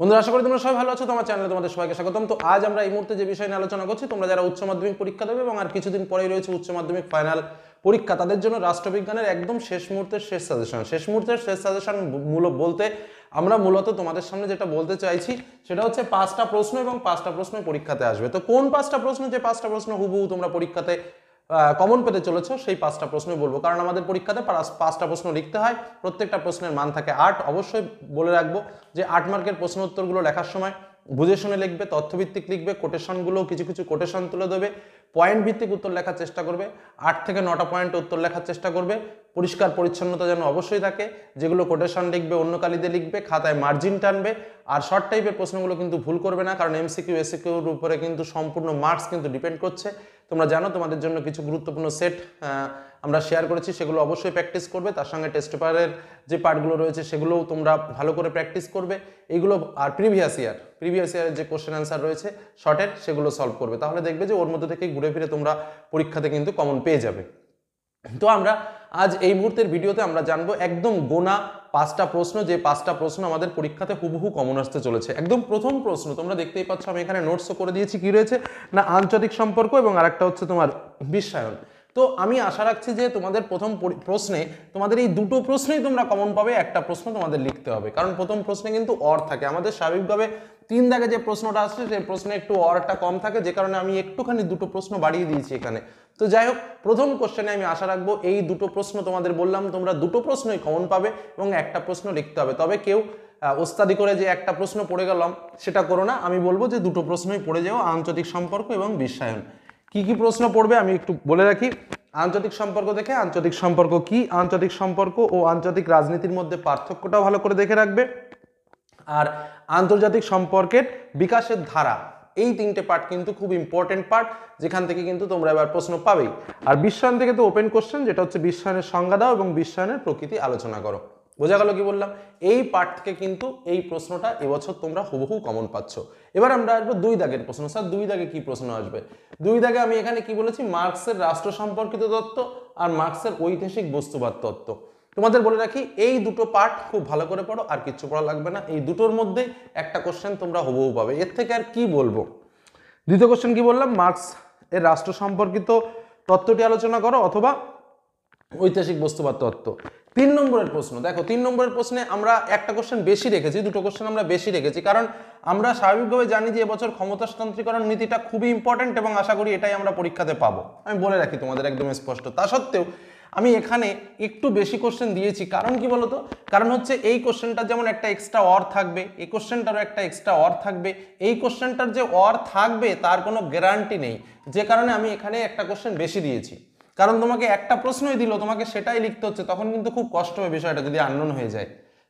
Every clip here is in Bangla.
বন্ধুরা আশা করি তোমরা সবাই ভালো আছো তোমার চ্যানেলে তোমাদের সবাইকে স্বাগতম তো আজ আমরা এই মুহূর্তে যে বিষয় নিয়ে আলোচনা করছি তোমরা যারা উচ্চ মাধ্যমিক পরীক্ষা দেবে এবং আর কিছুদিন পরেই রয়েছে উচ্চ মাধ্যমিক ফাইনাল পরীক্ষা তাদের জন্য রাষ্ট্রবিজ্ঞানের একদম শেষ মুহূর্তের শেষ সাজেশন শেষ মুহূর্তের শেষ সাজেশন মূলক বলতে আমরা মূলত তোমাদের সামনে যেটা বলতে চাইছি সেটা হচ্ছে পাঁচটা প্রশ্ন এবং পাঁচটা প্রশ্ন পরীক্ষাতে আসবে তো কোন পাঁচটা প্রশ্ন যে পাঁচটা প্রশ্ন হুবহু তোমরা পরীক্ষাতে কমন পেতে চলেছ সেই পাঁচটা প্রশ্নই বলবো কারণ আমাদের পরীক্ষাতে পাঁচটা প্রশ্ন লিখতে হয় প্রত্যেকটা প্রশ্নের মান থাকে আট অবশ্যই বলে রাখবো যে আট মার্কের প্রশ্ন উত্তরগুলো লেখার সময় বুঝে শুনে লিখবে তথ্যভিত্তিক লিখবে কোটেশনগুলো কিছু কিছু কোটেশন তুলে দেবে পয়েন্ট ভিত্তিক উত্তর লেখার চেষ্টা করবে আট থেকে নটা পয়েন্ট উত্তর লেখার চেষ্টা করবে পরিষ্কার পরিচ্ছন্নতা যেন অবশ্যই থাকে যেগুলো কোটেশন লিখবে অন্য কালিতে লিখবে খাতায় মার্জিন টানবে আর শর্ট টাইপের প্রশ্নগুলো কিন্তু ভুল করবে না কারণ এমসিকিউ এসিকিউর উপরে কিন্তু সম্পূর্ণ মার্কস কিন্তু ডিপেন্ড করছে তোমরা জানো তোমাদের জন্য কিছু গুরুত্বপূর্ণ সেট আমরা শেয়ার করেছি সেগুলো অবশ্যই প্র্যাকটিস করবে তার সঙ্গে টেস্ট পেপারের যে পার্টগুলো রয়েছে সেগুলোও তোমরা ভালো করে প্র্যাকটিস করবে এগুলো আর প্রিভিয়াস ইয়ার প্রিভিয়াস ইয়ারের যে কোশ্চেন অ্যান্সার রয়েছে শর্টের সেগুলো সলভ করবে তাহলে দেখবে যে ওর মধ্যে থেকে ঘুরে ফিরে তোমরা পরীক্ষাতে কিন্তু কমন পেয়ে যাবে তো আমরা আজ এই মুহূর্তের ভিডিওতে আমরা জানবো একদম গোনা পাঁচটা প্রশ্ন যে পাঁচটা প্রশ্ন আমাদের পরীক্ষাতে হুবহু কমন আসতে চলেছে একদম প্রথম প্রশ্ন তোমরা দেখতেই পাচ্ছ আমি এখানে নোটসও করে দিয়েছি কি রয়েছে না আঞ্চলিক সম্পর্ক এবং আরেকটা হচ্ছে তোমার বিশ্বায়ন তো আমি আশা রাখছি যে তোমাদের প্রথম প্রশ্নে তোমাদের এই দুটো প্রশ্নেই তোমরা কমন পাবে একটা প্রশ্ন তোমাদের লিখতে হবে কারণ প্রথম প্রশ্নে কিন্তু অর থাকে আমাদের স্বাভাবিকভাবে তিন দাগে যে প্রশ্নটা আসছে সেই প্রশ্নে একটু অর্ডারটা কম থাকে যে কারণে আমি একটুখানি দুটো প্রশ্ন বাড়িয়ে দিয়েছি এখানে তো যাই হোক প্রথম কোশ্চেনে আমি আশা রাখবো এই দুটো প্রশ্ন তোমাদের বললাম তোমরা দুটো প্রশ্নই কমন পাবে এবং একটা প্রশ্ন লিখতে হবে তবে কেউ ওস্তাদি করে যে একটা প্রশ্ন পড়ে গেলাম সেটা করো না আমি বলবো যে দুটো প্রশ্নই পড়ে যাও আন্তর্জাতিক সম্পর্ক এবং বিশ্বায়ন কি কি প্রশ্ন পড়বে আমি একটু বলে রাখি আন্তর্জাতিক সম্পর্ক দেখে আন্তর্জাতিক সম্পর্ক কি আন্তর্জাতিক সম্পর্ক ও আন্তর্জাতিক রাজনীতির মধ্যে পার্থক্যটাও ভালো করে দেখে রাখবে আর আন্তর্জাতিক সম্পর্কের বিকাশের ধারা এই তিনটে পার্ট কিন্তু খুব ইম্পর্টেন্ট পার্ট যেখান থেকে কিন্তু তোমরা এবার প্রশ্ন পাবেই আর বিশ্বায়ন থেকে তো ওপেন কোশ্চেন যেটা হচ্ছে বিশ্বায়নের সংজ্ঞা দাও এবং বিশ্বায়নের প্রকৃতি আলোচনা করো বোঝা গেল কি বললাম এই পার্ট থেকে কিন্তু এই প্রশ্নটা এবছর তোমরা হুবহু কমন পাচ্ছ এবার আমরা আসবো দুই দাগের প্রশ্ন স্যার দুই দাগে কি প্রশ্ন আসবে দুই দাগে আমি এখানে কি বলেছি মার্কসের রাষ্ট্র সম্পর্কিত তত্ত্ব আর মার্ক্সের ঐতিহাসিক বস্তুবাদ তত্ত্ব তোমাদের বলে রাখি এই দুটো পার্ট খুব ভালো করে পড়ো আর কিচ্ছু পড়া লাগবে না এই দুটোর মধ্যে একটা কোশ্চেন তোমরা হবহু পাবে এর থেকে আর কি বলবো দ্বিতীয় কোশ্চেন কি বললাম মার্কস এর রাষ্ট্র সম্পর্কিত তত্ত্বটি আলোচনা করো অথবা ঐতিহাসিক বস্তুবাদ তত্ত্ব তিন নম্বরের প্রশ্ন দেখো তিন নম্বরের প্রশ্নে আমরা একটা কোশ্চেন বেশি রেখেছি দুটো কোশ্চেন আমরা বেশি রেখেছি কারণ আমরা স্বাভাবিকভাবে জানি যে এবছর ক্ষমতাস্তান্ত্রিকরণ নীতিটা খুবই ইম্পর্টেন্ট এবং আশা করি এটাই আমরা পরীক্ষাতে পাবো আমি বলে রাখি তোমাদের একদম স্পষ্ট তা সত্ত্বেও আমি এখানে একটু বেশি কোশ্চেন দিয়েছি কারণ কি বলতো কারণ হচ্ছে এই কোশ্চেনটা যেমন একটা এক্সট্রা অর থাকবে এই কোশ্চেনটারও একটা এক্সট্রা অর থাকবে এই কোশ্চেনটার যে অর থাকবে তার কোনো গ্যারান্টি নেই যে কারণে আমি এখানে একটা কোশ্চেন বেশি দিয়েছি কারণ তোমাকে একটা প্রশ্নই দিল তোমাকে সেটাই লিখতে হচ্ছে তখন কিন্তু খুব কষ্ট হবে বিষয়টা যদি আননোন হয়ে যায়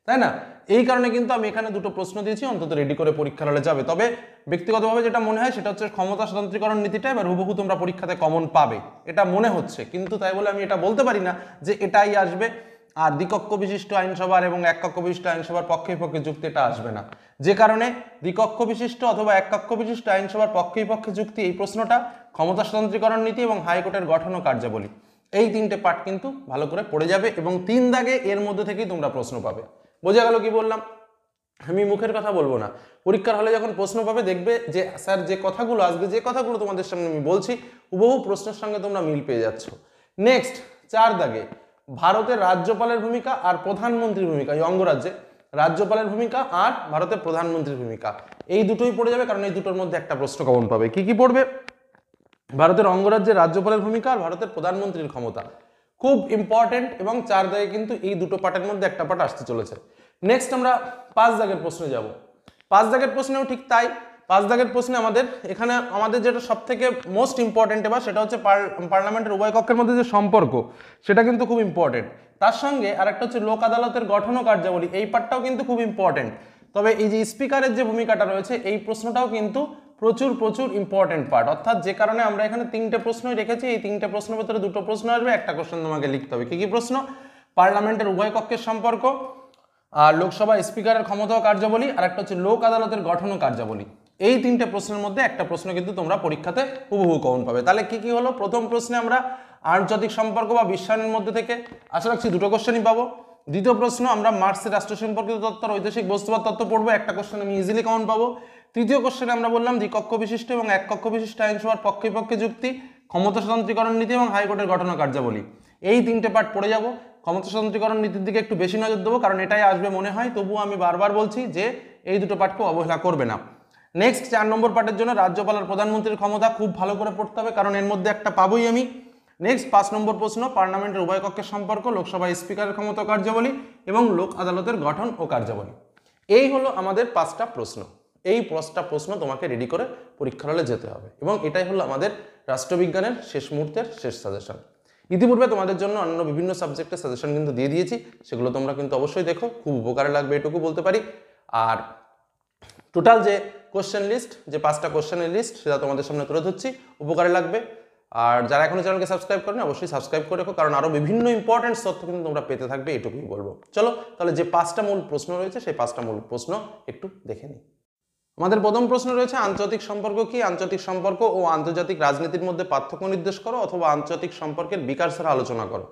তাই না এই কারণে কিন্তু আমি এখানে দুটো প্রশ্ন দিয়েছি অন্তত রেডি করে পরীক্ষা হলে যাবে তবে ব্যক্তিগতভাবে যেটা মনে হয় সেটা হচ্ছে ক্ষমতা স্বতন্ত্রীকরণ নীতিটা এবার হুবহু তোমরা পরীক্ষাতে কমন পাবে এটা মনে হচ্ছে কিন্তু তাই বলে আমি এটা বলতে পারি না যে এটাই আসবে আর দ্বিকক্ষ বিশিষ্ট আইনসভার এবং এক কক্ষ বিশিষ্ট আইনসভার পক্ষে পক্ষে যুক্তি এটা আসবে না যে কারণে দ্বিকক্ষ বিশিষ্ট অথবা এক কক্ষ বিশিষ্ট আইনসভার পক্ষে পক্ষে যুক্তি এই প্রশ্নটা ক্ষমতা স্বতন্ত্রীকরণ নীতি এবং হাইকোর্টের গঠন ও কার্যাবলী এই তিনটে পাঠ কিন্তু ভালো করে পড়ে যাবে এবং তিন দাগে এর মধ্যে থেকেই তোমরা প্রশ্ন পাবে বোঝা গেল কি বললাম আমি মুখের কথা বলবো না পরীক্ষার হলে যখন প্রশ্ন পাবে দেখবে যে স্যার যে কথাগুলো আসবে যে কথাগুলো তোমাদের সামনে আমি বলছি উবহু প্রশ্নের সঙ্গে তোমরা মিল পেয়ে যাচ্ছ নেক্সট চার দাগে ভারতের রাজ্যপালের ভূমিকা আর প্রধানমন্ত্রীর ভূমিকা এই অঙ্গরাজ্যে রাজ্যপালের ভূমিকা আর ভারতের প্রধানমন্ত্রীর ভূমিকা এই দুটোই পড়ে যাবে কারণ এই দুটোর মধ্যে একটা প্রশ্ন কমন পাবে কি কি পড়বে ভারতের অঙ্গরাজ্যের রাজ্যপালের ভূমিকা আর ভারতের প্রধানমন্ত্রীর ক্ষমতা খুব ইম্পর্টেন্ট এবং চার দাগে কিন্তু এই দুটো পার্টের মধ্যে একটা পার্ট আসতে চলেছে নেক্সট আমরা পাঁচ দাগের প্রশ্নে যাব পাঁচ দাগের প্রশ্নেও ঠিক তাই পাঁচ দাগের প্রশ্নে আমাদের এখানে আমাদের যেটা সব থেকে মোস্ট ইম্পর্টেন্ট এবার সেটা হচ্ছে পার্লামেন্টের উভয় কক্ষের মধ্যে যে সম্পর্ক সেটা কিন্তু খুব ইম্পর্টেন্ট তার সঙ্গে আরেকটা হচ্ছে লোক আদালতের গঠন ও কার্যাবলী এই পার্টটাও কিন্তু খুব ইম্পর্টেন্ট তবে এই যে স্পিকারের যে ভূমিকাটা রয়েছে এই প্রশ্নটাও কিন্তু প্রচুর প্রচুর ইম্পর্টেন্ট পার্ট অর্থাৎ যে কারণে আমরা এখানে তিনটে প্রশ্নই রেখেছি এই তিনটে প্রশ্নের ভিতরে দুটো প্রশ্ন আসবে একটা কোশ্চেন তোমাকে লিখতে হবে কী কী প্রশ্ন পার্লামেন্টের উভয় কক্ষের সম্পর্ক আর লোকসভা স্পিকারের ক্ষমতা ও কার্যাবলী আর একটা হচ্ছে লোক আদালতের গঠন ও কার্যাবলী এই তিনটে প্রশ্নের মধ্যে একটা প্রশ্ন কিন্তু তোমরা পরীক্ষাতে হুবহু কমন পাবে তাহলে কি কি হলো প্রথম প্রশ্নে আমরা আন্তর্জাতিক সম্পর্ক বা বিশ্বায়নের মধ্যে থেকে আশা রাখছি দুটো কোশ্চেনই পাবো দ্বিতীয় প্রশ্ন আমরা মার্কসের রাষ্ট্র সম্পর্কিত তত্ত্ব ঐতিহাসিক বস্তুবাদ তত্ত্ব পড়বো একটা কোশ্চেন আমি ইজিলি কমন পাবো তৃতীয় কোশ্চেনে আমরা বললাম দ্বিকক্ষ বিশিষ্ট এবং এক কক্ষ বিশিষ্ট আইনসভার পক্ষে পক্ষে যুক্তি ক্ষমতা স্বতন্ত্রীকরণ নীতি এবং হাইকোর্টের গঠন কার্যাবলী এই তিনটে পার্ট পড়ে যাব ক্ষমতা স্বতন্ত্রীকরণ নীতির দিকে একটু বেশি নজর দেবো কারণ এটাই আসবে মনে হয় তবুও আমি বারবার বলছি যে এই দুটো পার্টকে অবহেলা করবে না নেক্সট চার নম্বর পার্টের জন্য রাজ্যপাল আর প্রধানমন্ত্রীর ক্ষমতা খুব ভালো করে পড়তে হবে কারণ এর মধ্যে একটা পাবই আমি নেক্সট পাঁচ নম্বর প্রশ্ন পার্লামেন্টের উভয় কক্ষের সম্পর্ক লোকসভা স্পিকারের ক্ষমতা কার্যাবলী এবং লোক আদালতের গঠন ও কার্যাবলী এই হলো আমাদের পাঁচটা প্রশ্ন এই পাঁচটা প্রশ্ন তোমাকে রেডি করে পরীক্ষার হলে যেতে হবে এবং এটাই হলো আমাদের রাষ্ট্রবিজ্ঞানের শেষ মুহূর্তের শেষ সাজেশন ইতিপূর্বে তোমাদের জন্য অন্য বিভিন্ন সাবজেক্টের সাজেশন কিন্তু দিয়ে দিয়েছি সেগুলো তোমরা কিন্তু অবশ্যই দেখো খুব উপকারে লাগবে এটুকু বলতে পারি আর টোটাল যে কোশ্চেন লিস্ট যে পাঁচটা কোশ্চেনের লিস্ট সেটা তোমাদের সামনে তুলে ধরছি উপকারে লাগবে আর যারা এখনো চ্যানেলকে সাবস্ক্রাইব করেন অবশ্যই সাবস্ক্রাইব করে রাখো কারণ আরও বিভিন্ন ইম্পর্টেন্ট তথ্য কিন্তু তোমরা পেতে থাকবে এটুকুই বলবো চলো তাহলে যে পাঁচটা মূল প্রশ্ন রয়েছে সেই পাঁচটা মূল প্রশ্ন একটু দেখে নিই আমাদের প্রথম প্রশ্ন রয়েছে আন্তর্জাতিক সম্পর্ক কি আন্তর্জাতিক সম্পর্ক ও আন্তর্জাতিক রাজনীতির মধ্যে পার্থক্য নির্দেশ করো অথবা আন্তর্জাতিক সম্পর্কের বিকাশ আলোচনা করো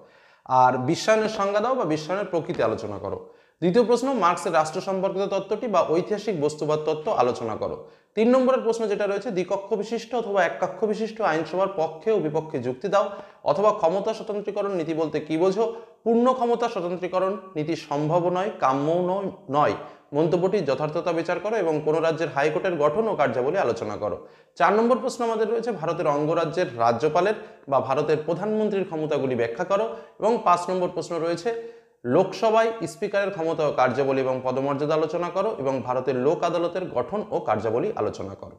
আর বিশ্বায়নের সংজ্ঞা দাও বা বিশ্বায়নের প্রকৃতি আলোচনা করো দ্বিতীয় প্রশ্ন মার্ক্সের রাষ্ট্র সম্পর্কিত তত্ত্বটি বা ঐতিহাসিক বস্তুবাদ তত্ত্ব আলোচনা করো তিন নম্বরের প্রশ্ন যেটা রয়েছে দ্বিকক্ষ বিশিষ্ট অথবা কক্ষ বিশিষ্ট আইনসভার পক্ষে ও বিপক্ষে যুক্তি দাও অথবা ক্ষমতা স্বতন্ত্রীকরণ নীতি বলতে কি বোঝো পূর্ণ ক্ষমতা স্বতন্ত্রীকরণ নীতি সম্ভব নয় কাম্যও নয় মন্তব্যটি যথার্থতা বিচার করো এবং কোনো রাজ্যের হাইকোর্টের গঠন ও কার্যাবলী আলোচনা করো চার নম্বর প্রশ্ন আমাদের রয়েছে ভারতের অঙ্গরাজ্যের রাজ্যপালের বা ভারতের প্রধানমন্ত্রীর ক্ষমতাগুলি ব্যাখ্যা করো এবং পাঁচ নম্বর প্রশ্ন রয়েছে লোকসভায় স্পিকারের ক্ষমতা ও কার্যাবলী এবং পদমর্যাদা আলোচনা করো এবং ভারতের লোক আদালতের গঠন ও কার্যাবলী আলোচনা করো